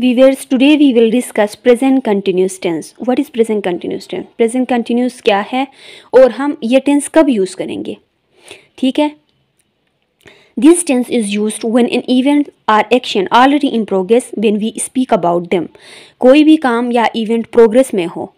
viewers today we will discuss present continuous tense what is present continuous tense present continuous क्या है और हम ये टेंस कब यूज़ करेंगे ठीक है this tense is use when an event are action already in progress when we speak about them कोई भी काम या इवेंट प्रोग्रेस में हो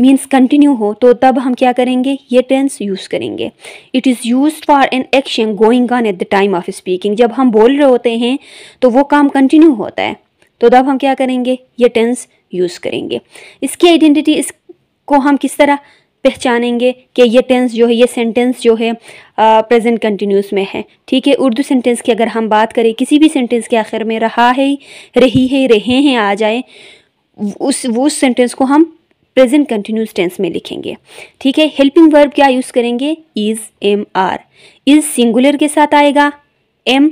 मीन्स कंटिन्यू हो तो तब हम क्या करेंगे ये टेंस यूज़ करेंगे it is use for an action going on at the time of speaking जब हम बोल रहे होते हैं तो वो काम कंटिन्यू होता है तो तब हम क्या करेंगे ये टेंस यूज़ करेंगे इसकी आइडेंटिटी इसको हम किस तरह पहचानेंगे कि ये टेंस जो है ये सेंटेंस जो है प्रेजेंट कंटिन्यूस में है ठीक है उर्दू सेंटेंस की अगर हम बात करें किसी भी सेंटेंस के आखिर में रहा है रही है रहे हैं आ जाए उस वो सेंटेंस को हम प्रेजेंट कंटिन्यूस टेंस में लिखेंगे ठीक है हेल्पिंग वर्ब क्या यूज़ करेंगे is am are is singular के साथ आएगा एम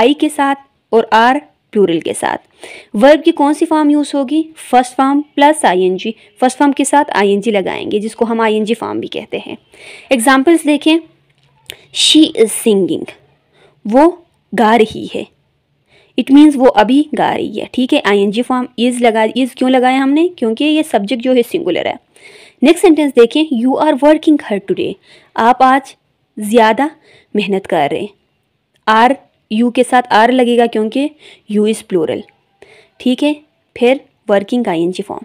आई के साथ और आर प्लूरल के साथ वर्ब की कौन सी फॉर्म यूज़ होगी first form plus ING first form के साथ आईएनजी लगाएंगे जिसको हम आईएनजी फॉर्म भी कहते हैं एग्जांपल्स देखें शी इज़ सिंगिंग वो गा रही है इट मीन्स वो अभी गा रही है ठीक है आईएनजी फॉर्म इज़ लगा इज़ क्यों लगाया हमने क्योंकि ये सब्जेक्ट जो है सिंगुलर है नेक्स्ट सेंटेंस देखें you are working hard today आप आज ज़्यादा मेहनत कर रहे हैं आर यू के साथ आर लगेगा क्योंकि यू इज़ प्लूरल ठीक है फिर working I form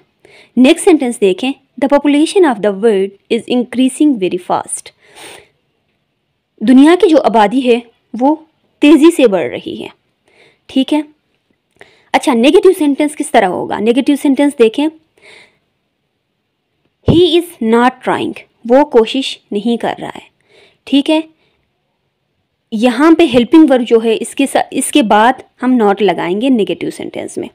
next sentence देखें the population of the world is increasing very fast दुनिया की जो आबादी है वो तेज़ी से बढ़ रही है ठीक है अच्छा नेगेटिव सेंटेंस किस तरह होगा नेगेटिव सेंटेंस देखें ही इज़ नॉट ट्राइंग वो कोशिश नहीं कर रहा है ठीक है यहाँ पे हेल्पिंग वर्ब जो है इसके साथ इसके बाद हम नॉट लगाएंगे नेगेटिव सेंटेंस में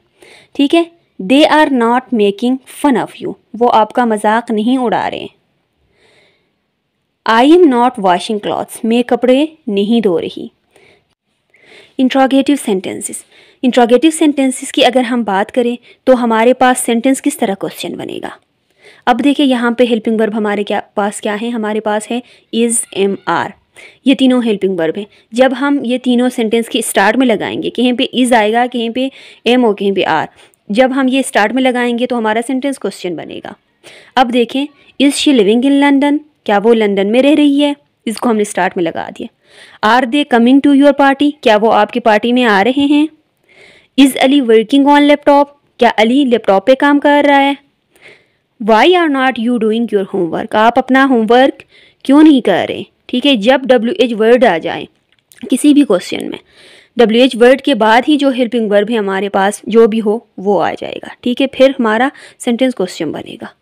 ठीक है they are not making fun of you वो आपका मजाक नहीं उड़ा रहे I am not washing clothes मैं कपड़े नहीं धो रही इंट्रोगेटिव सेंटेंसेस इंट्रोगेटिव सेंटेंसेस की अगर हम बात करें तो हमारे पास सेंटेंस किस तरह क्वेश्चन बनेगा अब देखिए यहाँ पे हेल्पिंग वर्ब हमारे क्या पास क्या है हमारे पास है इज़ एम आर ये तीनों हेल्पिंग वर्ब हैं जब हम ये तीनों सेंटेंस के स्टार्ट में लगाएंगे कहीं पे इज़ आएगा कहीं पे एम और कहीं पे आर जब हम ये स्टार्ट में लगाएंगे तो हमारा सेंटेंस क्वेश्चन बनेगा अब देखें is she living in London क्या वो लंदन में रह रही है इसको हमने स्टार्ट में लगा दिया are they coming to your party क्या वो आपकी पार्टी में आ रहे हैं is Ali working on laptop क्या अली लैपटॉप पर काम कर रहा है why are not you doing your homework आप अपना होमवर्क क्यों नहीं कर रहे ठीक है जब डब्ल्यू एच वर्ड आ जाए किसी भी क्वेश्चन में डब्ल्यू एच वर्ड के बाद ही जो हेल्पिंग वर्ब है हमारे पास जो भी हो वो आ जाएगा ठीक है फिर हमारा सेंटेंस क्वेश्चन बनेगा